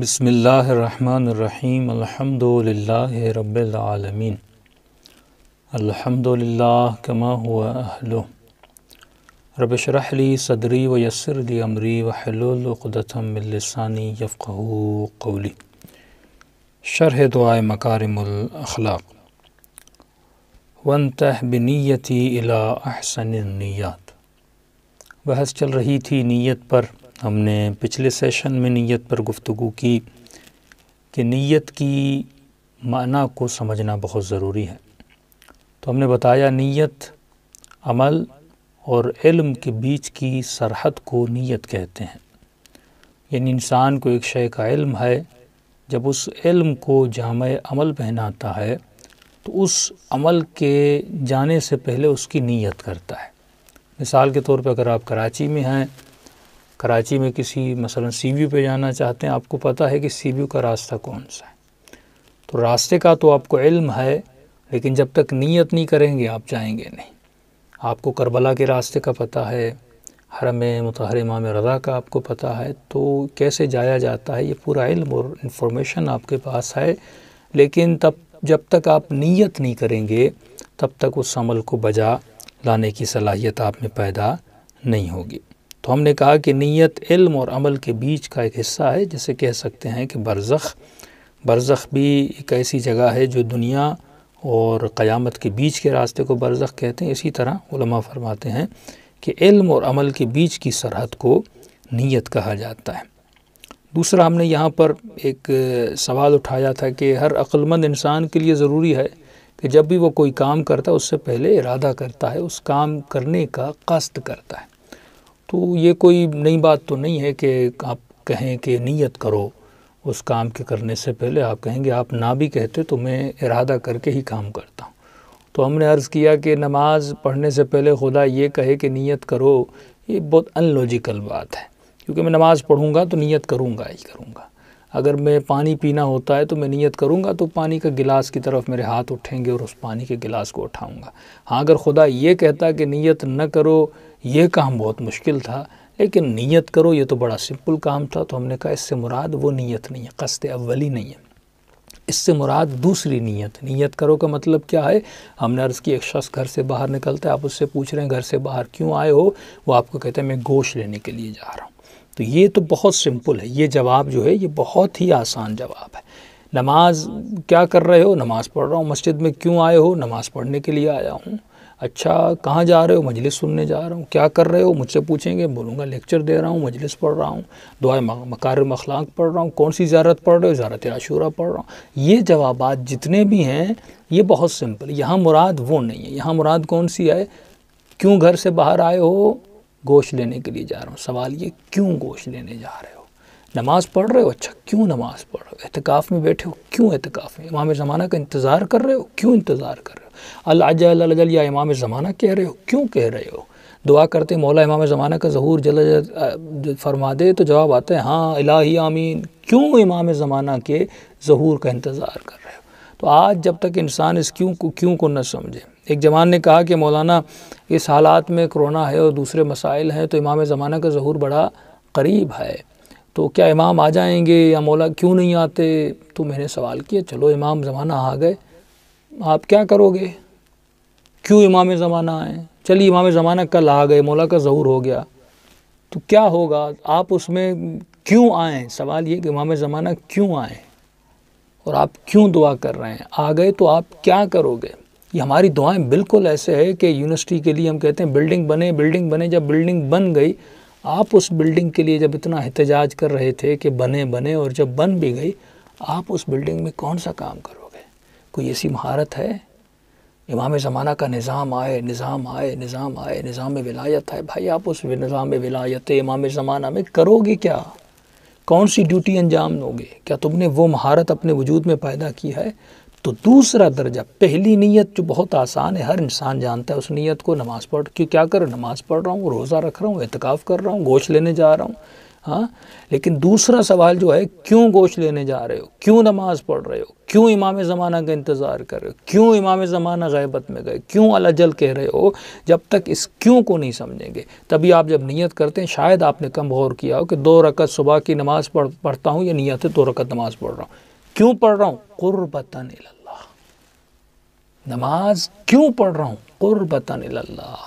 बसमीम् अल्हम्दुलिल्लाह रबालमीन आलमीन कमा हुआ अहलो रबरहली सदरी व यसरली अमरी वहलुलक़दतमिलसानी यफ़ू कौली शरह दुआ मकारमलाक वन तहबनीति अला अहसनियात बहस चल रही थी नीयत पर हमने पिछले सेशन में नीयत पर गुफ्तु की कि नीयत की माना को समझना बहुत ज़रूरी है तो हमने बताया नीयत अमल और इल्म के बीच की सरहद को नीयत कहते हैं यानी इंसान को एक शय का इल्म है जब उस इल्म को जाम अमल पहनाता है तो उस अमल के जाने से पहले उसकी नीयत करता है मिसाल के तौर पर अगर आप कराची में हैं कराची में किसी मसलन सी व्यू पर जाना चाहते हैं आपको पता है कि सी व्यू का रास्ता कौन सा है तो रास्ते का तो आपको इल्म है लेकिन जब तक नीयत नहीं करेंगे आप जाएंगे नहीं आपको करबला के रास्ते का पता है हरम मतहर इमाम रज़ा का आपको पता है तो कैसे जाया जाता है ये पूरा इल्म और इन्फॉर्मेशन आपके पास है लेकिन तब जब तक आप नीयत नहीं करेंगे तब तक उस अमल को बजा लाने की सलाहियत आप में पैदा नहीं होगी तो हमने कहा कि नीयत इल्म और अमल के बीच का एक हिस्सा है जिसे कह सकते हैं कि बरज़ख़ बरज़ख़ भी एक ऐसी जगह है जो दुनिया और क़यामत के बीच के रास्ते को बरज़ख़ कहते हैं इसी तरह उलमा फरमाते हैं कि इल्म और अमल के बीच की सरहद को नीयत कहा जाता है दूसरा हमने यहाँ पर एक सवाल उठाया था कि हर अक्लमंद इंसान के लिए ज़रूरी है कि जब भी वो कोई काम करता है उससे पहले इरादा करता है उस काम करने का कस्त करता है तो ये कोई नई बात तो नहीं है कि आप कहें कि नीयत करो उस काम के करने से पहले आप कहेंगे आप ना भी कहते तो मैं इरादा करके ही काम करता हूँ तो हमने अर्ज़ किया कि नमाज़ पढ़ने से पहले खुदा ये कहे कि नीयत करो ये बहुत अनलॉजिकल बात है क्योंकि मैं नमाज़ पढ़ूँगा तो नीयत करूँगा ही करूँगा अगर मैं पानी पीना होता है तो मैं नियत करूँगा तो पानी का गिलास की तरफ मेरे हाथ उठेंगे और उस पानी के गिलास को उठाऊँगा हाँ अगर खुदा ये कहता कि नियत न करो ये काम बहुत मुश्किल था लेकिन नियत करो ये तो बड़ा सिंपल काम था तो हमने कहा इससे मुराद वो नियत नहीं है कस्त अव्वली नहीं है इससे मुराद दूसरी नीयत नीयत करो का मतलब क्या है हमने अर्ज़ की एक शख्स घर से बाहर निकलता है आप उससे पूछ रहे हैं घर से बाहर क्यों आए हो वो आपको कहते हैं मैं गोश लेने के लिए जा रहा हूँ तो ये तो बहुत सिंपल है ये जवाब जो है ये बहुत ही आसान जवाब है नमाज क्या कर रहे हो नमाज़ पढ़ रहा हूँ मस्जिद में क्यों आए हो नमाज़ पढ़ने के लिए आया हूँ अच्छा कहाँ जा रहे हो मजलिस सुनने जा रहा हूँ क्या कर रहे हो मुझसे पूछेंगे बोलूँगा लेक्चर दे रहा हूँ मजलिस पढ़ रहा हूँ दुआ मकार मखलाक पढ़ रहा हूँ कौन सी ज्यारत पढ़ रहे हो ज्यारत आशूरा पढ़ रहा हूँ ये जवाब जितने भी हैं ये बहुत सिंपल यहाँ मुराद वो नहीं है यहाँ मुराद कौन सी है क्यों घर से बाहर आए हो गोश्त लेने के लिए जा रहा हूँ सवाल ये क्यों गोश्त लेने जा रहे हो नमाज़ पढ़ रहे हो अच्छा क्यों नमाज़ पढ़ रहे हो एहतिकाफ़ में बैठे हो क्यों एहतिकाफ़ में इमाम ज़माना का इंतज़ार कर रहे हो क्यों इंतज़ार कर रहे हो अल्लाजल या इमाम ज़माना कह रहे हो क्यों कह रहे हो दुआ करते मौला इमाम ज़माना का जहूर जल फरमा दे तो जवाब आता है हाँ अला आमीन क्यों इमाम ज़माना के जहूर का इंतज़ार कर रहे हो तो आज जब तक इंसान इस क्यों को क्यों को न समझे एक जवान ने कहा कि मौलाना इस हालात में कोरोना है और दूसरे मसाइल हैं तो इमाम ज़माना का ज़हूर बड़ा करीब है तो क्या इमाम आ जाएंगे या मौला क्यों नहीं आते तो मैंने सवाल किया चलो इमाम ज़माना आ गए आप क्या करोगे क्यों इमाम ज़माना आए चलिए इमाम ज़माना कल आ गए मौला का ज़हूर हो गया तो क्या होगा आप उसमें क्यों आएँ सवाल ये कि इमाम ज़माना क्यों आएँ और आप क्यों दुआ कर रहे हैं आ गए तो आप क्या करोगे ये हमारी दुआएं बिल्कुल ऐसे है कि यूनिवर्सिटी के लिए हम कहते हैं बिल्डिंग बने बिल्डिंग बने जब बिल्डिंग बन गई आप उस बिल्डिंग के लिए जब इतना एहतजाज कर रहे थे कि बने बने और जब बन भी गई आप उस बिल्डिंग में कौन सा काम करोगे कोई ऐसी महारत है इमाम ज़माना का निज़ाम आए निज़ाम आए निज़ाम आए निज़ाम विलायत है भाई आप उस निज़ाम विलायत इमाम ज़माना में करोगे क्या कौन सी ड्यूटी अंजाम दोगे क्या तुमने वो महारत अपने वजूद में पैदा की है तो दूसरा दर्जा पहली नीयत जो बहुत आसान है हर इंसान जानता है उस नीयत को नमाज़ पढ़ क्यों क्या कर नमाज़ पढ़ रहा हूँ रोज़ा रख रहा हूँ एहतिकाफ़ कर रहा हूँ गोश्त लेने जा रहा हूँ हाँ लेकिन दूसरा सवाल जो है क्यों गोश्त लेने जा रहे हो क्यों नमाज़ पढ़ रहे हो क्यों इमाम ज़माना का इंतज़ार कर रहे हो क्यों इमाम ज़माना गैबत में गए क्यों अलजल कह रहे हो जब तक इस क्यों को नहीं समझेंगे तभी आप जब नीयत करते हैं शायद आपने कम गौर किया हो कि दो रकत सुबह की नमाज़ पढ़ पढ़ता हूँ या नीयत है दो रकत नमाज़ पढ़ रहा हूँ क्यों पढ़ रहा हूँ क़ुरबता नमाज क्यों पढ़ रहा हूँ कुर्बतन अल्लाह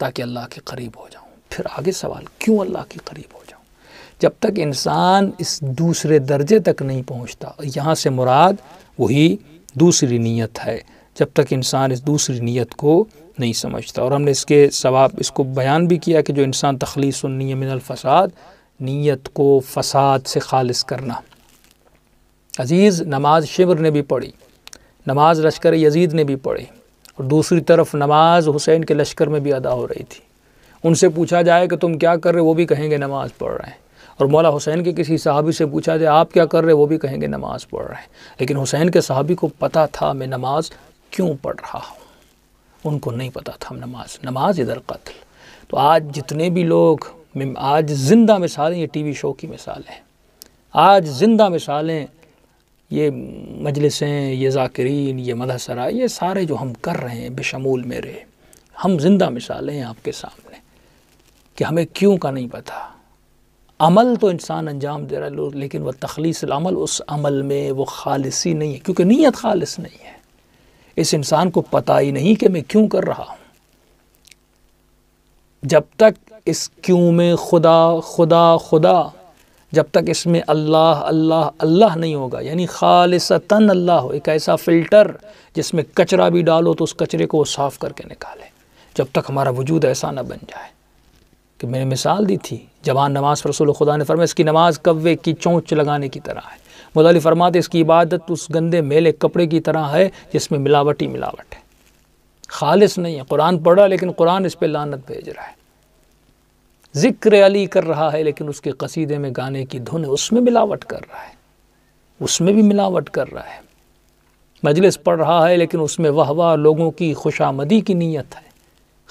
ताकि अल्लाह के करीब हो जाऊँ फिर आगे सवाल क्यों अल्लाह के करीब हो जाऊँ जब तक इंसान इस दूसरे दर्जे तक नहीं पहुँचता यहाँ से मुराद वही दूसरी नीयत है जब तक इंसान इस दूसरी नीयत को नहीं समझता और हमने इसके सवाब इसको बयान भी किया कि जो इंसान तखलीस सुन्नी मिनलफसाद नीयत को फसाद से खालिस करना अजीज़ नमाज शिवर ने भी पढ़ी नमाज लश्कर यजीद ने भी पढ़ी और दूसरी तरफ नमाज हुसैन के लश्कर में भी अदा हो रही थी उनसे पूछा जाए कि तुम क्या कर रहे वो भी कहेंगे नमाज पढ़ रहे हैं और मौला हुसैन के किसी सहाबी से पूछा जाए आप क्या कर रहे वो भी कहेंगे नमाज पढ़ रहे हैं लेकिन हुसैन के सहाबी को पता था मैं नमाज क्यों पढ़ रहा हूँ उनको नहीं पता था नमाज नमाज इधर कत्ल तो आज जितने भी लोग आज ज़िंदा मिसालें ये टी वी शो की मिसाल है आज ज़िंदा मिसालें ये मजलिसें ये जाकरीन ये मदसरा ये सारे जो हम कर रहे हैं बेशमूल मेरे हम जिंदा मिसालें हैं आपके सामने कि हमें क्यों का नहीं पता अमल तो इंसान अंजाम दे रहा है लेकिन वह तखलीस अमल उस अमल में वो ही नहीं है क्योंकि नीयत खालिस नहीं है इस इंसान को पता ही नहीं कि मैं क्यों कर रहा हूँ जब तक इस क्यों में खुदा खुदा खुदा जब तक इसमें अल्लाह अल्लाह अल्लाह नहीं होगा यानी तन अल्लाह हो एक ऐसा फ़िल्टर जिसमें कचरा भी डालो तो उस कचरे को साफ़ करके निकाले जब तक हमारा वजूद ऐसा ना बन जाए कि मैंने मिसाल दी थी जवान नमाज पर रसोल खुदा ने फरमाया इसकी नमाज कव्वे की चोंच लगाने की तरह है मदाली फरमाते इसकी इबादत उस गंदे मेले कपड़े की तरह है जिसमें मिलावट ही मिलावट है खालिश नहीं है कुरान पढ़ा लेकिन कुरान इस पर लानत भेज रहा है ज़िक्र अली कर रहा है लेकिन उसके कसीदे में गाने की धुन है उसमें मिलावट कर रहा है उसमें भी मिलावट कर रहा है मजलिस पढ़ रहा है लेकिन उसमें वाह वाह लोगों की खुशामदी की नीयत है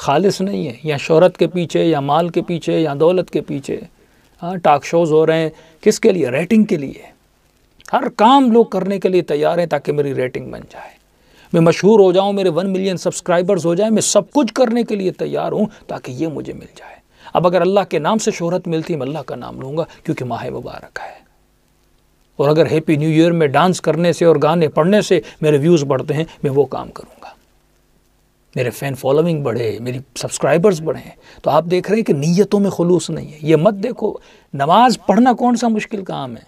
खालिस नहीं है या शहरत के पीछे या माल के पीछे या दौलत के पीछे हाँ टाक शोज़ हो रहे हैं किसके लिए रेटिंग के लिए हर काम लोग करने के लिए तैयार हैं ताकि मेरी रेटिंग बन जाए मैं मशहूर हो जाऊं मेरे वन मिलियन सब्सक्राइबर्स हो जाए मैं सब कुछ करने के लिए तैयार हूं ताकि ये मुझे मिल जाए अब अगर अल्लाह के नाम से शोहरत मिलती मैं अल्लाह का नाम लूँगा क्योंकि माह मुबारक है और अगर हैप्पी न्यू ईयर में डांस करने से और गाने पढ़ने से मेरे व्यूज़ बढ़ते हैं मैं वो काम करूँगा मेरे फ़ैन फॉलोइंग बढ़े मेरी सब्सक्राइबर्स बढ़े तो आप देख रहे हैं कि नीयतों में खलूस नहीं है ये मत देखो नमाज़ पढ़ना कौन सा मुश्किल काम है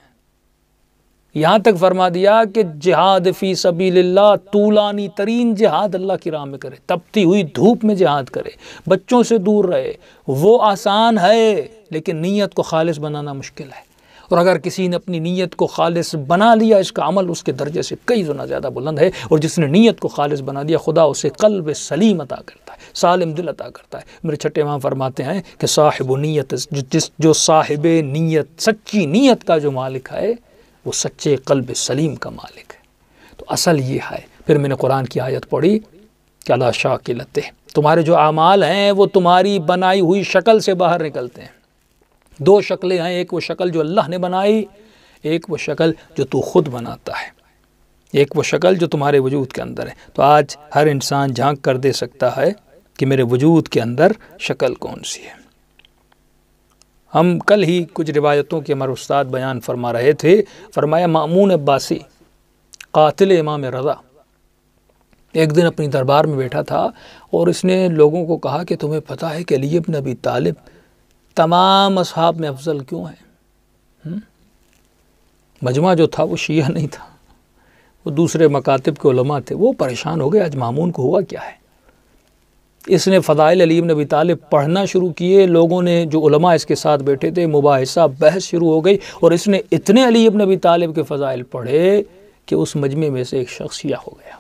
यहाँ तक फरमा दिया कि जिहाद फ़ी सबील्ला तूलानी तरीन जिहाद अल्लाह की राह में करे तपती हुई धूप में जिहाद करे बच्चों से दूर रहे वो आसान है लेकिन नीयत को खालिस बनाना मुश्किल है और अगर किसी ने अपनी नीयत को खालिस बना लिया इसका अमल उसके दर्जे से कई गुना ज़्यादा बुलंद है और जिसने नीयत को खालिस बना दिया खुदा उसे कल्ब सलीम अता करता है सालिम दिल अता करता है मेरे छठे वहाँ फरमाते हैं कि साहिब नीयत जिस जो साहिब नीयत सच्ची नीयत का जो मालिक है वो सच्चे कल्ब सलीम का मालिक है तो असल ये है फिर मैंने कुरान की आयत पढ़ी कि अला शाह के लते तुम्हारे जो अमाल हैं वो तुम्हारी बनाई हुई शक्ल से बाहर निकलते हैं दो शक्लें हैं एक वो शक्ल जो अल्लाह ने बनाई एक वो शक्ल जो तू खुद बनाता है एक वो शक्ल जो तुम्हारे वजूद के अंदर है तो आज हर इंसान झांक कर दे सकता है कि मेरे वजूद के अंदर शक्ल कौन सी है हम कल ही कुछ रिवायतों के हमारे उस्ताद बयान फरमा रहे थे फरमाया मामून अब्बासी कातिल इमाम रज़ा एक दिन अपनी दरबार में बैठा था और इसने लोगों को कहा कि तुम्हें पता है कि अली इबन अबी तालिब तमाम असहाब में अफजल क्यों हैं मजमा जो था वो शिया नहीं था वो दूसरे मकातब के उलमा थे वो परेशान हो गए आज मामून को हुआ क्या है इसने फाइल अलीम नबी तालब पढ़ना शुरू किए लोगों ने जो उलमा इसके साथ बैठे थे मुबासा बहस शुरू हो गई और इसने इतने अलीम नबी तालब के फ़जाइल पढ़े कि उस मजमे में से एक शख्सिया हो गया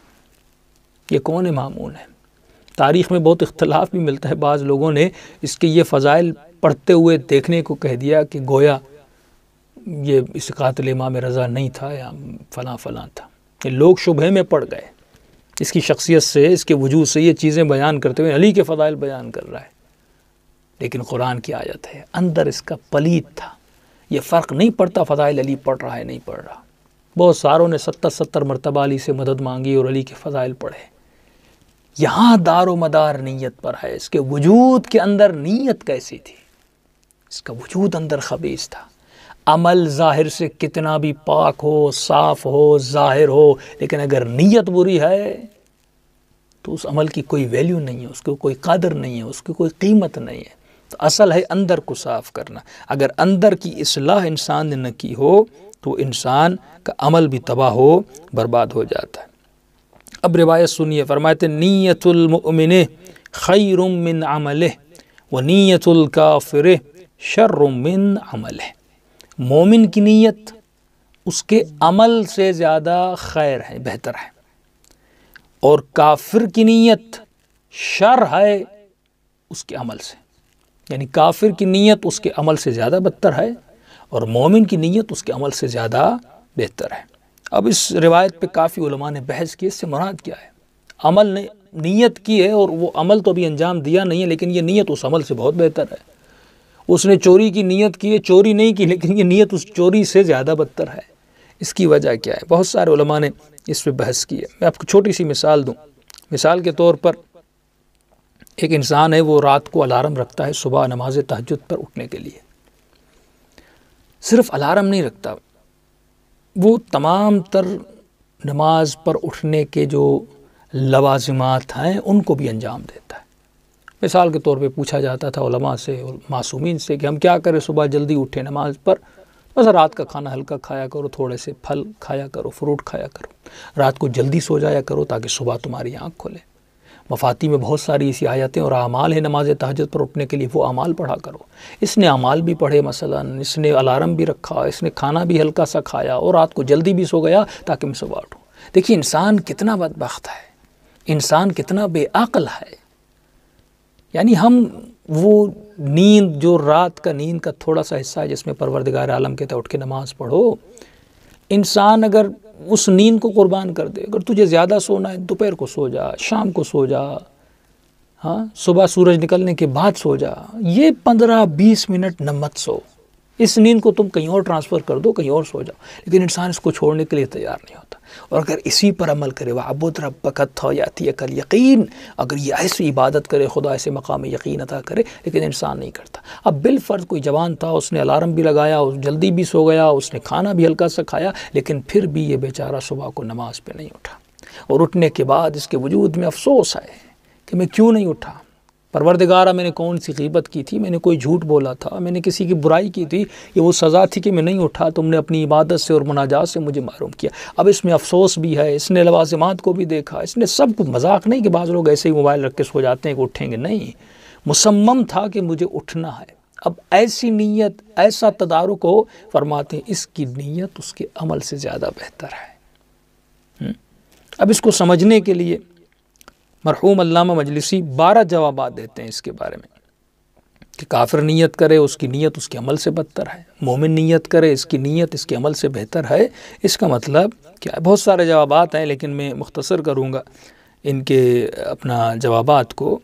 ये कौन है मामून है तारीख़ में बहुत इख्तलाफ भी मिलता है बाज़ लोगों ने इसके ये फ़जाइल पढ़ते हुए देखने को कह दिया कि गोया ये इस कातल इमाम रज़ा नहीं था या फ़लाँ फ़लाँ था लोग शुबे में पड़ गए इसकी शख्सियत से इसके वजूद से ये चीज़ें बयान करते हुए अली के फ़ायल बयान कर रहा है लेकिन कुरान की आयत है अंदर इसका पलीत था ये फ़र्क नहीं पड़ता फ़जाइल अली पढ़ रहा है नहीं पढ़ रहा बहुत सारों ने सत्तर सत्तर मरतबा अली से मदद मांगी और अली के फ़ायल पढ़े यहाँ दार मदार नीयत पर है इसके वजूद के अंदर नीयत कैसी थी इसका वजूद अंदर खबीज था अमल ज़ाहिर से कितना भी पाक हो साफ़ हो ज़ाहिर हो लेकिन अगर नीयत बुरी है तो उस अमल की कोई वैल्यू नहीं है उसकी कोई कदर नहीं है उसकी कोई कीमत नहीं है तो असल है अंदर को साफ़ करना अगर अंदर की असलाह इंसान ने न की हो तो इंसान का अमल भी तबाह हो बर्बाद हो जाता है अब रिवायत सुनिए फरमाते नीयतुलमिन खैरुमिन अमल व नीयतुल नीयतुल्काफिर शर्रुमिन अमल है मोमिन की नीयत उसके अमल से ज़्यादा खैर है बेहतर है और काफिर की नीयत शर है उसके अमल से यानी काफिर की नीयत उसके अमल से ज़्यादा बदतर है और मोमिन की नीयत उसके अमल से ज़्यादा बेहतर है अब इस रिवायत पे काफ़ी उलमा ने बहस की इससे मुराद क्या है अमल ने नीयत की है और वो अमल तो अभी अंजाम दिया नहीं है लेकिन ये नीयत उस अमल से बहुत बेहतर है उसने चोरी की नीयत की है चोरी नहीं की लेकिन ये नीयत उस चोरी से ज़्यादा बदतर है इसकी वजह क्या है बहुत सारे उलमा ने इस पर बहस की है मैं आपको छोटी सी मिसाल दूँ मिसाल के तौर पर एक इंसान है वो रात को अलार्म रखता है सुबह नमाज तहजद पर उठने के लिए सिर्फ अलार्म नहीं रखता वो तमाम तर नमाज पर उठने के जो लवाजमात हैं उनको भी अंजाम देता है मिसाल के तौर पे पूछा जाता था उलमा से मासूमिन से कि हम क्या करें सुबह जल्दी उठे नमाज पर बस रात का खाना हल्का खाया करो थोड़े से फल खाया करो फ्रूट खाया करो रात को जल्दी सो जाया करो ताकि सुबह तुम्हारी आँख खोले मफाती में बहुत सारी ऐसी आयतें और अमाल है नमाज तहजद पर उठने के लिए वो अमाल पढ़ा करो इसने अमाल भी पढ़े मसला इसने अलार्म भी रखा इसने खाना भी हल्का सा खाया और रात को जल्दी भी सो गया ताकि मैं सुबह उठूँ देखिए इंसान कितना बदबख्त है इंसान कितना बेअल है यानी हम वो नींद जो रात का नींद का थोड़ा सा हिस्सा है जिसमें परवरदिगार आलम के उठ के नमाज़ पढ़ो इंसान अगर उस नींद को कुर्बान कर दे अगर तुझे ज़्यादा सोना है दोपहर को सो जा शाम को सो जा हाँ सुबह सूरज निकलने के बाद सो जा ये पंद्रह बीस मिनट न मत सो इस नींद को तुम कहीं और ट्रांसफ़र कर दो कहीं और सो जाओ लेकिन इंसान इसको छोड़ने के लिए तैयार नहीं होता और अगर इसी पर अमल करे वह अबुद रबकत याती अकल यकीन अगर ये ऐसी इबादत करे खुदा ऐसे मकाम यकीन अदा करे लेकिन इंसान नहीं करता अब बिलफ़र्ज कोई जवान था उसने अलार्म भी लगाया उस जल्दी भी सो गया उसने खाना भी हल्का सा खाया लेकिन फिर भी ये बेचारा सुबह को नमाज पर नहीं उठा और उठने के बाद इसके वजूद में अफसोस आए कि मैं क्यों नहीं उठा परवरदगारा मैंने कौन सी गीबत की थी मैंने कोई झूठ बोला था मैंने किसी की बुराई की थी ये वो सज़ा थी कि मैं नहीं उठा तुमने अपनी इबादत से और मुनाजा से मुझे मालूम किया अब इसमें अफसोस भी है इसने लवाजमात को भी देखा इसने सब मजाक नहीं कि बाज़ लोग ऐसे ही मोबाइल रख के सो जाते हैं कि उठेंगे नहीं मुसम्म था कि मुझे उठना है अब ऐसी नीयत ऐसा तदारुक हो फरमाते हैं इसकी नीयत उसके अमल से ज़्यादा बेहतर है हम्म? अब इसको समझने के लिए मरहूम अल्लामा मजलिसी बारह जवाब देते हैं इसके बारे में कि काफिर नीयत करे उसकी नीयत उसके अमल से बदतर है मोमिन नीयत करे इसकी नीयत इसके अमल से बेहतर है इसका मतलब क्या है बहुत सारे जवाब हैं लेकिन मैं मुख्तसर करूँगा इनके अपना जवाब को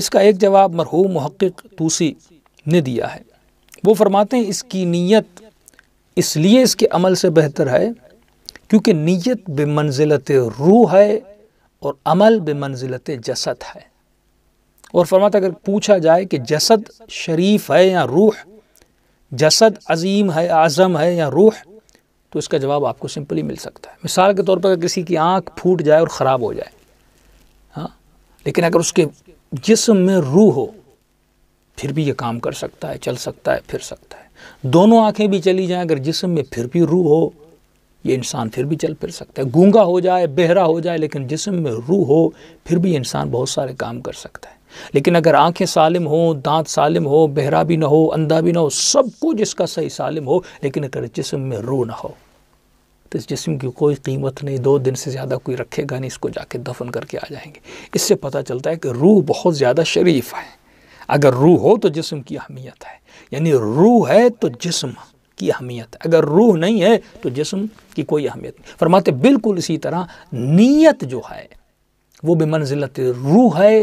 इसका एक जवाब मरहूम महक़ तूसी ने दिया है वो फरमाते हैं इसकी नीयत इसलिए इसके अमल से बेहतर है क्योंकि नीयत बे मंजिलत रूह है और अमल मंजिलत जसद है और फरमाते अगर पूछा जाए कि जसद शरीफ है या रूह जसद अजीम है आज़म है या रूह तो इसका जवाब आपको सिंपली मिल सकता है मिसाल के तौर पर अगर किसी की आँख फूट जाए और ख़राब हो जाए हाँ लेकिन अगर उसके जिसम में रूह हो फिर भी ये काम कर सकता है चल सकता है फिर सकता है दोनों आँखें भी चली जाएँ अगर जिसम में फिर भी रूह हो ये इंसान फिर भी चल फिर सकता है गूंगा हो जाए बहरा हो जाए लेकिन जिसम में रूह हो फिर भी इंसान बहुत सारे काम कर सकता है लेकिन अगर आंखें सालिम हो दांत सालिम हो बहरा भी ना हो अंधा भी ना हो सब कुछ इसका सही सालिम हो लेकिन अगर जिसम में रूह ना हो तो इस जिसम की कोई कीमत नहीं दो दिन से ज़्यादा कोई रखेगा नहीं इसको जाके दफन करके आ जाएंगे इससे पता चलता है कि रूह बहुत ज़्यादा शरीफ है अगर रूह हो तो जिसम की अहमियत है यानी रूह है तो जिसम की अहमियत अगर रूह नहीं है तो जिसम की कोई अहमियत नहीं फरमाते बिल्कुल इसी तरह नीयत जो है वो मंजिलत रूह है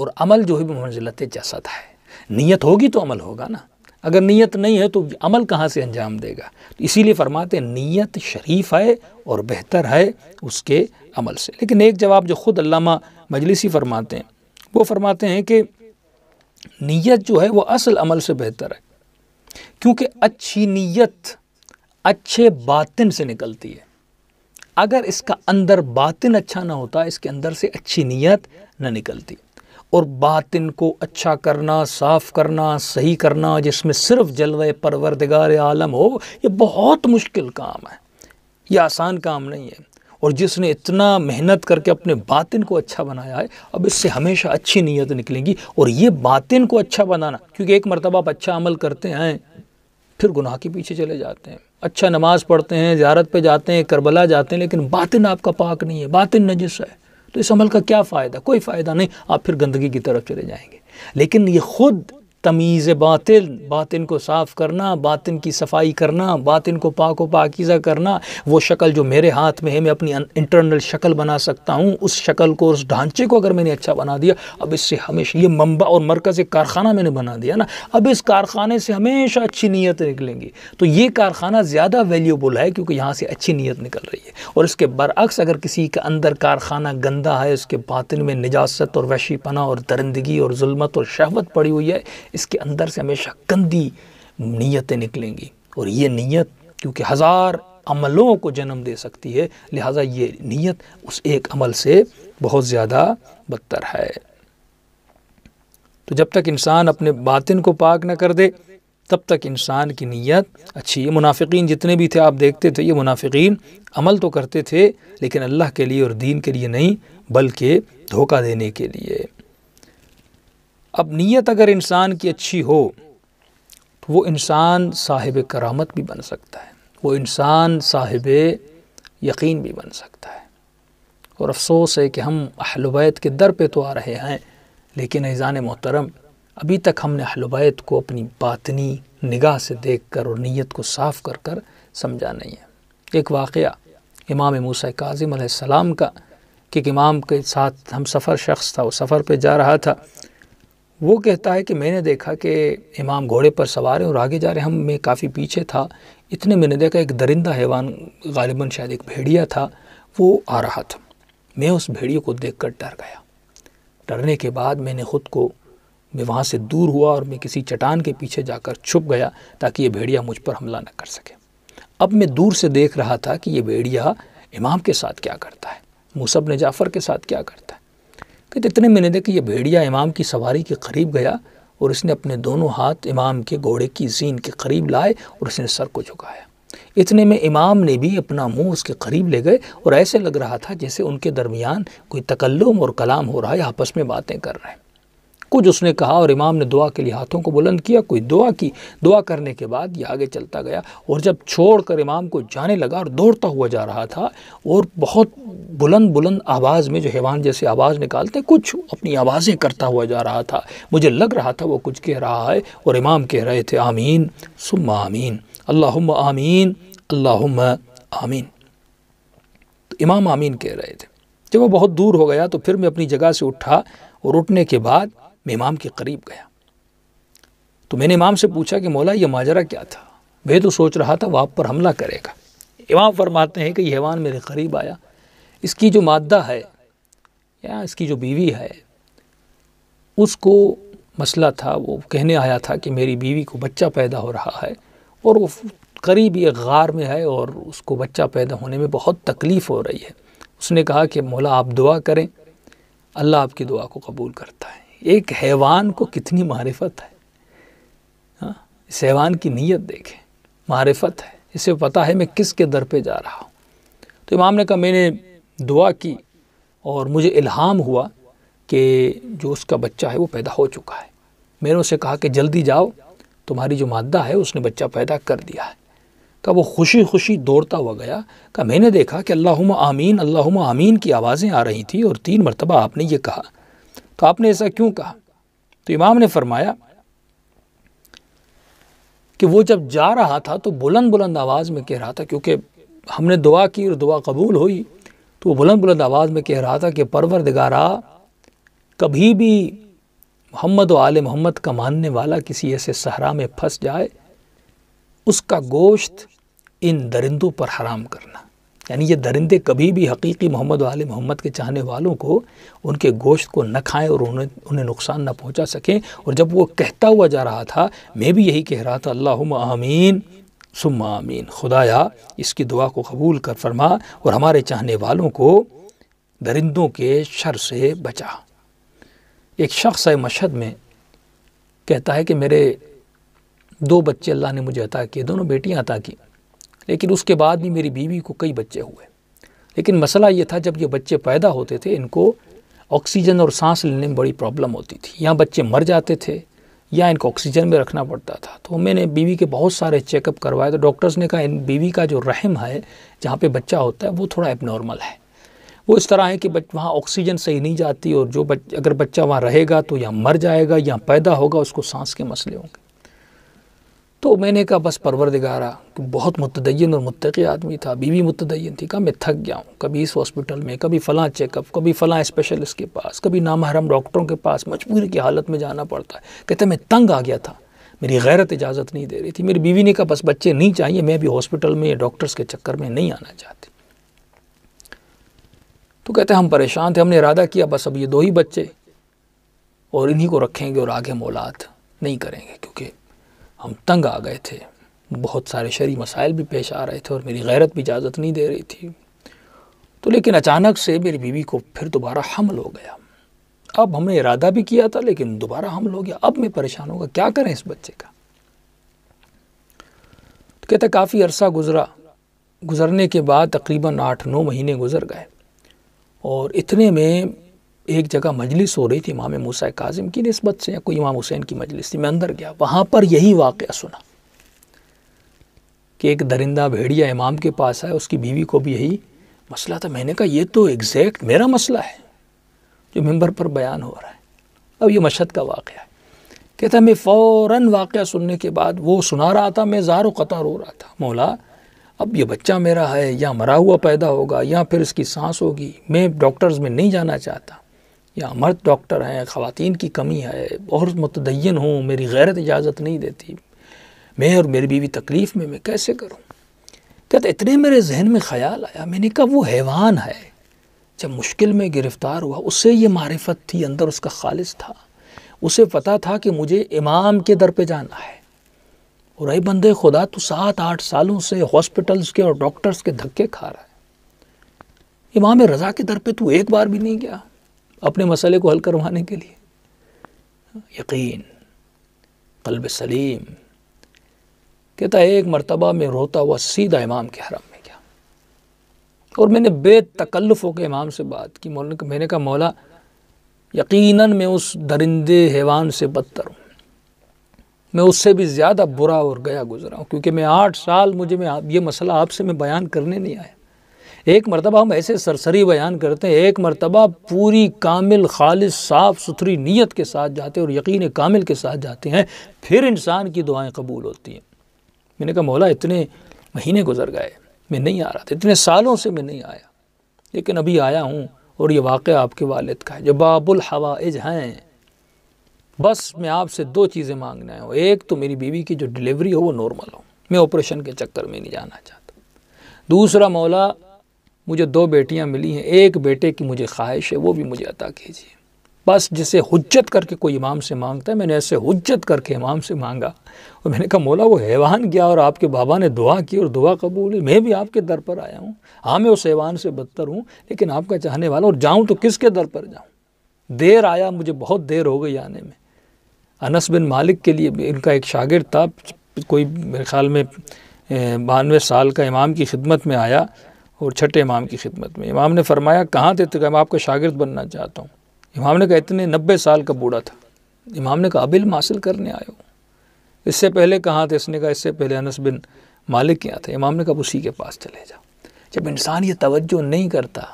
और अमल जो है मंजिलत जसद है नीयत होगी तो अमल होगा ना अगर नीयत नहीं है तो अमल कहाँ से अंजाम देगा तो इसीलिए फरमाते नीयत शरीफ है और बेहतर है उसके अमल से लेकिन एक जवाब जो ख़ुद अल्लामा मजलिसी फरमाते हैं वो फरमाते हैं कि नीयत जो है वो असल अमल से बेहतर है क्योंकि अच्छी नीयत अच्छे बातिन से निकलती है अगर इसका अंदर बातिन अच्छा ना होता इसके अंदर से अच्छी नीयत ना निकलती और बातिन को अच्छा करना साफ़ करना सही करना जिसमें सिर्फ जलवे परवरदगार आलम हो ये बहुत मुश्किल काम है ये आसान काम नहीं है और जिसने इतना मेहनत करके अपने बातिन को अच्छा बनाया है अब इससे हमेशा अच्छी नीयत निकलेगी और ये बातिन को अच्छा बनाना क्योंकि एक मरतबा आप अच्छा अमल करते हैं फिर गुनाह के पीछे चले जाते हैं अच्छा नमाज़ पढ़ते हैं ज्यारत पर जाते हैं करबला जाते हैं लेकिन बातिन आपका पाक नहीं है बातिन नजिस है तो इस अमल का क्या फ़ायदा कोई फ़ायदा नहीं आप फिर गंदगी की तरफ चले जाएंगे लेकिन ये ख़ुद तमीज़ बातिल बातिन को साफ़ करना बातिन की सफाई करना बातिन को पाक व पाकिज़ा करना वो शक्ल जो मेरे हाथ में है मैं अपनी इंटरनल शक्ल बना सकता हूँ उस शक्ल को उस ढांचे को अगर मैंने अच्छा बना दिया अब इससे हमेशा ये मम्बा और मरकज़ कारखाना मैंने बना दिया ना अब इस कारखाने से हमेशा अच्छी नीयतें निकलेंगी तो ये कारखाना ज़्यादा वैल्यूबल है क्योंकि यहाँ से अच्छी नीयत निकल रही है और इसके बरक्स अगर किसी के अंदर कारखाना गंदा है उसके बातिन में निजात और वैशीपना और दरंदगी और जुलमत और शहवत पड़ी हुई है इसके अंदर से हमेशा गंदी नीयतें निकलेंगी और ये नीयत क्योंकि हज़ार अमलों को जन्म दे सकती है लिहाजा ये नीयत उस एक अमल से बहुत ज़्यादा बदतर है तो जब तक इंसान अपने बातिन को पाक न कर दे तब तक इंसान की नीयत अच्छी ये मुनाफिकीन जितने भी थे आप देखते थे ये मुनाफिकीन अमल तो करते थे लेकिन अल्लाह के लिए और दीन के लिए नहीं बल्कि धोखा देने के लिए अब नीयत अगर इंसान की अच्छी हो तो वो इंसान साहिब करामत भी बन सकता है वो इंसान साहिब यकीन भी बन सकता है और अफसोस है कि हम अहलबैत के दर पे तो आ रहे हैं लेकिन ऐज़ान मोहतरम अभी तक हमने अहलबैत को अपनी बातनी निगाह से देख कर और नीयत को साफ़ कर कर समझा नहीं है एक वाक़ इमाम मूसा काजिम का कि इमाम के साथ हम सफ़र शख्स था वो सफ़र पे जा रहा था वो कहता है कि मैंने देखा कि इमाम घोड़े पर सवार है और आगे जा रहे हम मैं काफ़ी पीछे था इतने मैंने देखा एक दरिंदा हैवान गालिबा शायद एक भेड़िया था वो आ रहा था मैं उस भेड़िए को देख कर डर गया डरने के बाद मैंने ख़ुद को मैं वहाँ से दूर हुआ और मैं किसी चट्टान के पीछे जाकर छुप गया ताकि ये भेड़िया मुझ पर हमला न कर सके अब मैं दूर से देख रहा था कि ये भेड़िया इमाम के साथ क्या करता है मूसब ने जाफ़र के साथ क्या करता है कि इतने मैंने देखा ये भेड़िया इमाम की सवारी के करीब गया और इसने अपने दोनों हाथ इमाम के घोड़े की जीन के करीब लाए और उसने सर को झुकाया इतने में इमाम ने भी अपना मुंह उसके करीब ले गए और ऐसे लग रहा था जैसे उनके दरमियान कोई तकल्लुम और कलाम हो रहा है आपस में बातें कर रहे हैं कुछ उसने कहा और इमाम ने दुआ के लिए हाथों को बुलंद किया कोई दुआ की दुआ करने के बाद ये आगे चलता गया और जब छोड़ कर इमाम को जाने लगा और दौड़ता हुआ जा रहा था और बहुत बुलंद बुलंद आवाज़ में जो हैवान जैसे आवाज़ निकालते कुछ अपनी आवाज़ें करता हुआ जा रहा था मुझे लग रहा था वो कुछ कह रहा है और इमाम कह रहे थे आमीन सुम आमीन अल्लाह आमीन अल्लाह आमीन तो इमाम आमीन कह रहे थे जब वो बहुत दूर हो गया तो फिर मैं अपनी जगह से उठा और उठने के बाद मैं इमाम के करीब गया तो मैंने इमाम से पूछा कि मौला ये माजरा क्या था वह तो सोच रहा था वह आप पर हमला करेगा इमाम फरमाते हैं कि यह हैवान मेरे करीब आया इसकी जो मादा है या इसकी जो बीवी है उसको मसला था वो कहने आया था कि मेरी बीवी को बच्चा पैदा हो रहा है और वो करीब ये गार में है और उसको बच्चा पैदा होने में बहुत तकलीफ़ हो रही है उसने कहा कि मौला आप दुआ करें अल्लाह आपकी दुआ को कबूल करता है एक हैवान को कितनी मारिफत है हाँ, इस हैवान की नीयत देखें मारिफत है इसे पता है मैं किस के दर पे जा रहा हूँ तो इमाम ने कहा मैंने दुआ की और मुझे इल्हाम हुआ कि जो उसका बच्चा है वो पैदा हो चुका है मैंने उसे कहा कि जल्दी जाओ तुम्हारी जो मादा है उसने बच्चा पैदा कर दिया है कहा तो वो खुशी खुशी दौड़ता हुआ गया कहा मैंने देखा कि अल्लाह आमीन अल्लाह आमीन की आवाज़ें आ रही थी और तीन मरतबा आपने ये कहा तो आपने ऐसा क्यों कहा तो इमाम ने फरमाया कि वो जब जा रहा था तो बुलंद बुलंद आवाज़ में कह रहा था क्योंकि हमने दुआ की और दुआ कबूल हुई तो वो बुलंद बुलंद आवाज़ में कह रहा था कि परवर दिगारा कभी भी मोहम्मद आल मोहम्मद का मानने वाला किसी ऐसे सहरा में फंस जाए उसका गोश्त इन दरिंदों पर हराम करना यानी ये दरिंदे कभी भी हकीकी मोहम्मद वाले मोहम्मद के चाहने वालों को उनके गोश्त को न खाएं और उन्हें उन्हें नुकसान न पहुंचा सकें और जब वो कहता हुआ जा रहा था मैं भी यही कह रहा था अल्लाह आमीन सुम आमीन खुदाया इसकी दुआ को कबूल कर फरमा और हमारे चाहने वालों को दरिंदों के शर से बचा एक शख्स है मशद में कहता है कि मेरे दो बच्चे अल्लाह ने मुझे अता किए दोनों बेटियाँ अता की लेकिन उसके बाद भी मेरी बीवी को कई बच्चे हुए लेकिन मसला ये था जब ये बच्चे पैदा होते थे इनको ऑक्सीजन और सांस लेने में बड़ी प्रॉब्लम होती थी या बच्चे मर जाते थे या इनको ऑक्सीजन में रखना पड़ता था तो मैंने बीवी के बहुत सारे चेकअप करवाए तो डॉक्टर्स ने कहा इन बीवी का जो रहम है जहाँ पे बच्चा होता है वो थोड़ा एबनॉर्मल है वो इस तरह है कि वहाँ ऑक्सीजन सही नहीं जाती और जो बच, अगर बच्चा वहाँ रहेगा तो या मर जाएगा या पैदा होगा उसको सांस के मसले होंगे तो मैंने कहा बस परवर दिगारा कि बहुत मुतदैन और मुतकी आदमी था बीवी मुतदैन थी कहा मैं थक गया हूँ कभी इस हॉस्पिटल में कभी फ़लाँ चेकअप कभी फ़लाँ स्पेशलिस्ट के पास कभी नामहरम डॉक्टरों के पास मजबूरी की हालत में जाना पड़ता है कहते मैं तंग आ गया था मेरी गैरत इजाज़त नहीं दे रही थी मेरी बीवी ने कहा बस बच्चे नहीं चाहिए मैं भी हॉस्पिटल में डॉक्टर्स के चक्कर में नहीं आना चाहती तो कहते हम परेशान थे हमने इरादा किया बस अब ये दो ही बच्चे और इन्हीं को रखेंगे और आगे मौलाद नहीं करेंगे क्योंकि हम तंग आ गए थे बहुत सारे शरी मसाइल भी पेश आ रहे थे और मेरी गैरत भी इजाज़त नहीं दे रही थी तो लेकिन अचानक से मेरी बीवी को फिर दोबारा हमल हो गया अब हमने इरादा भी किया था लेकिन दोबारा हमल हो गया अब मैं परेशान होगा क्या करें इस बच्चे का तो कहते काफ़ी अरसा गुज़रा गुज़रने के बाद तकरीबन आठ नौ महीने गुज़र गए और इतने में एक जगह मजलिस हो रही थी इमाम मूसा काजिम की नस्बत से या कोई इमाम हुसैन की मजलिस थी मैं अंदर गया वहाँ पर यही वाक़ सुना कि एक दरिंदा भेड़िया इमाम के पास आया उसकी बीवी को भी यही मसला था मैंने कहा ये तो एग्जैक्ट मेरा मसला है जो मेम्बर पर बयान हो रहा है अब ये मशद का वाक़ है कहता मैं फ़ौर वाक़ सुनने के बाद वो सुना रहा था मैं ज़ार कतार हो रहा था मौला अब ये बच्चा मेरा है या मरा हुआ पैदा होगा या फिर इसकी सांस होगी मैं डॉक्टर्स में नहीं जाना चाहता या मर्द डॉक्टर हैं ख़वान की कमी है बहुत मतदयन हूँ मेरी गैरत इजाज़त नहीं देती मैं और मेरी बीवी तकलीफ़ में मैं कैसे करूँ कहते तो इतने मेरे जहन में ख्याल आया मैंने कहा वो हैवान है जब मुश्किल में गिरफ़्तार हुआ उससे ये मारफत थी अंदर उसका खालिश था उसे पता था कि मुझे इमाम के दर पर जाना है और अरे बंदे खुदा तो सात आठ सालों से हॉस्पिटल्स के और डॉक्टर्स के धक्के खा रहा है इमाम रज़ा के दर पर तो एक बार भी नहीं गया अपने मसले को हल करवाने के लिए यकीन कल्ब सलीम कहता है एक मरतबा में रोता हुआ सीधा इमाम के हरम में गया और मैंने बेतकल्लफ होकर इमाम से बात की मौलाना का मैंने कहा मौला यकीनन मैं उस दरिंदे हैवान से बदतर हूँ मैं उससे भी ज़्यादा बुरा और गया गुजरा हूँ क्योंकि मैं आठ साल मुझे मैं ये मसला आपसे मैं बयान करने नहीं आया एक मरतबा हम ऐसे सरसरी बयान करते हैं एक मरतबा पूरी कामिल खालिश साफ़ सुथरी नीयत के साथ जाते हैं और यकीन कामिल के साथ जाते हैं फिर इंसान की दुआएं कबूल होती हैं मैंने कहा मौला इतने महीने गुजर गए मैं नहीं आ रहा था इतने सालों से मैं नहीं आया लेकिन अभी आया हूँ और ये वाक़ आपके वालद का है जो बाबुल हवाज हैं बस मैं आपसे दो चीज़ें मांगना है एक तो मेरी बीवी की जो डिलीवरी हो वो नॉर्मल हो मैं ऑपरेशन के चक्कर में नहीं जाना चाहता दूसरा मौला मुझे दो बेटियां मिली हैं एक बेटे की मुझे ख्वाहिश है वो भी मुझे अता कीजिए बस जिसे हजत करके कोई इमाम से मांगता है मैंने ऐसे हजत करके इमाम से मांगा और मैंने कहा मौला वो हैवान गया और आपके बाबा ने दुआ की और दुआ कबूल मैं भी आपके दर पर आया हूँ हाँ मैं उस हैवान से बदतर हूँ लेकिन आपका चाहने वाला और जाऊँ तो किसके दर पर जाऊँ देर आया मुझे बहुत देर हो गई आने में अनस बिन मालिक के लिए इनका एक शागिर था कोई मेरे ख्याल में बानवे साल का इमाम की खिदमत में आया और छठे इमाम की खिदमत में इमाम ने फरमाया कहाँ थे तो कहा मैं आपका शागिर्द बनना चाहता हूँ इमाम ने कहा इतने नब्बे साल का बूढ़ा था इमाम ने कहा अबिल हासिल करने आए हो इससे पहले कहाँ थे इसने कहा इससे पहले अनस बिन मालिक के यहाँ थे इमाम ने कहा उसी के पास चले जाओ जब इंसान ये तवज्जो नहीं करता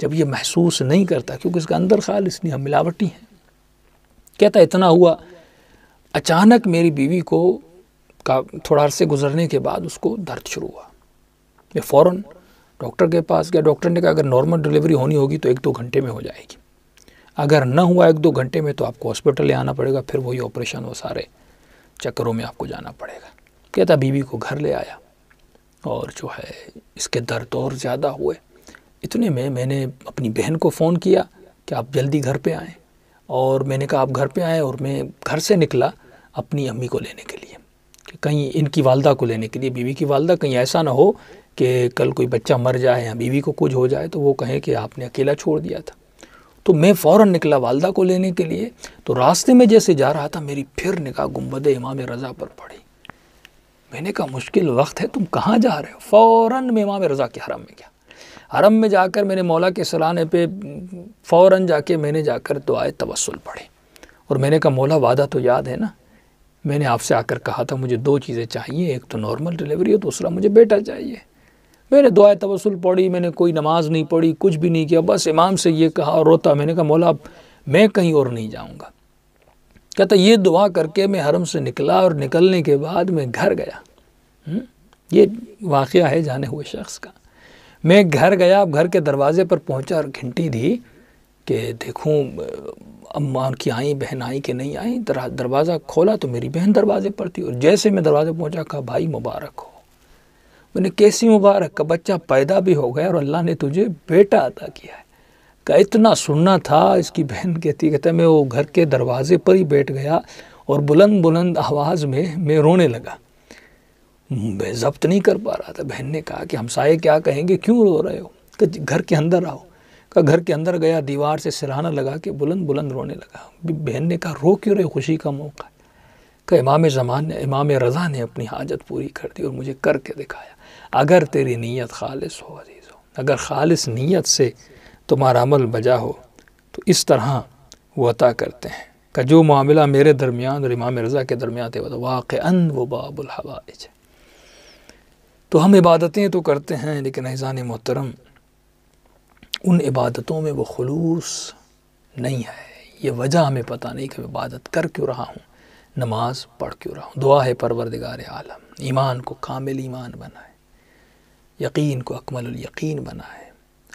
जब ये महसूस नहीं करता क्योंकि इसका अंदर ख्याल इसलिए हम मिलावटी हैं कहता इतना हुआ अचानक मेरी बीवी को का थोड़ा अरसे गुजरने के बाद उसको दर्द शुरू हुआ मैं फ़ौर डॉक्टर के पास गया डॉक्टर ने कहा अगर नॉर्मल डिलीवरी होनी होगी तो एक दो घंटे में हो जाएगी अगर न हुआ एक दो घंटे में तो आपको हॉस्पिटल ले आना पड़ेगा फिर वही ऑपरेशन वो सारे चक्करों में आपको जाना पड़ेगा कहता बीवी को घर ले आया और जो है इसके दर्द और ज़्यादा हुए इतने में मैंने अपनी बहन को फ़ोन किया कि आप जल्दी घर पे आएँ और मैंने कहा आप घर पे आएँ और मैं घर से निकला अपनी अम्मी को लेने के लिए कि कहीं इनकी वालदा को लेने के लिए बीवी की वालदा कहीं ऐसा ना हो कि कल कोई बच्चा मर जाए या बीवी को कुछ हो जाए तो वो कहें कि आपने अकेला छोड़ दिया था तो मैं फ़ौर निकला वालदा को लेने के लिए तो रास्ते में जैसे जा रहा था मेरी फिर निकाह गुम्बद इमाम रज़ा पर पड़ी मैंने कहा मुश्किल वक्त है तुम कहाँ जा रहे हो फ़ौर मैं इमाम रज़ा के हरम में गया हरम में जाकर मैंने मौला के सलाने पे फ़ौर जाके मैंने जाकर दुआए तवसल पढ़े और मैंने कहा मौला वादा तो याद है ना मैंने आपसे आकर कहा था मुझे दो चीज़ें चाहिए एक तो नॉर्मल डिलीवरी हो दूसरा मुझे बेटा चाहिए मैंने दुआ तवसल पढ़ी मैंने कोई नमाज़ नहीं पढ़ी कुछ भी नहीं किया बस इमाम से ये कहा और रोता मैंने कहा मौला मैं कहीं और नहीं जाऊँगा कहता ये दुआ करके मैं हरम से निकला और निकलने के बाद मैं घर गया हम्म? ये वाक़ है जाने हुए शख्स का मैं घर गया अब घर के दरवाजे पर पहुंचा और घंटी दी कि देखूं अम्मा की आई बहन आई कि नहीं आई दरवाज़ा खोला तो मेरी बहन दरवाजे पर थी और जैसे मैं दरवाज़े पहुंचा कहा भाई मुबारक हो मैंने कैसी मुबारक का बच्चा पैदा भी हो गया और अल्लाह ने तुझे बेटा अदा किया है का इतना सुनना था इसकी बहन कहती कहते मैं वो घर के दरवाजे पर ही बैठ गया और बुलंद बुलंद आवाज़ में मैं रोने लगा मैं जब्त नहीं कर पा रहा था बहन ने कहा कि हमसाए क्या कहेंगे क्यों रो रहे हो कि घर के अंदर आओ का घर के अंदर गया दीवार से सिरहाना लगा के बुलंद बुलंद रोने लगा बहन ने कहा रो क्यों रहे खुशी का मौका कि तो इमाम ज़मान ने इमाम रज़ा ने अपनी हाजत पूरी कर दी और मुझे करके दिखाया अगर तेरी नीयत खालिस हो अजीज़ हो अगर खालिस नीयत से तुम्हारा अमल बजा हो तो इस तरह वो अता करते हैं का जो मामला मेरे दरमियान और इमाम रज़ा के दरमियान थे वो वाक़ बाबुल हवाज है तो हम इबादतें तो करते हैं लेकिन ऐज़ान मोहतरम उन इबादतों में वो खलूस नहीं है ये वजह हमें पता नहीं कि मैं इबादत कर क्यों रहा हूँ नमाज पढ़ क्यों रहा हूँ दुआ है परवरदिगार आलम ईमान को कामिल ईमान बनाए यकीन को अकमल यकीन बनाए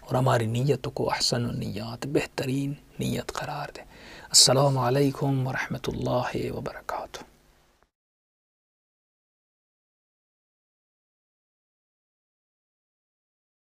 और हमारी नीयत को अहसन नीयत बेहतरीन नीयत करार दें असलकम वरहमल वर्का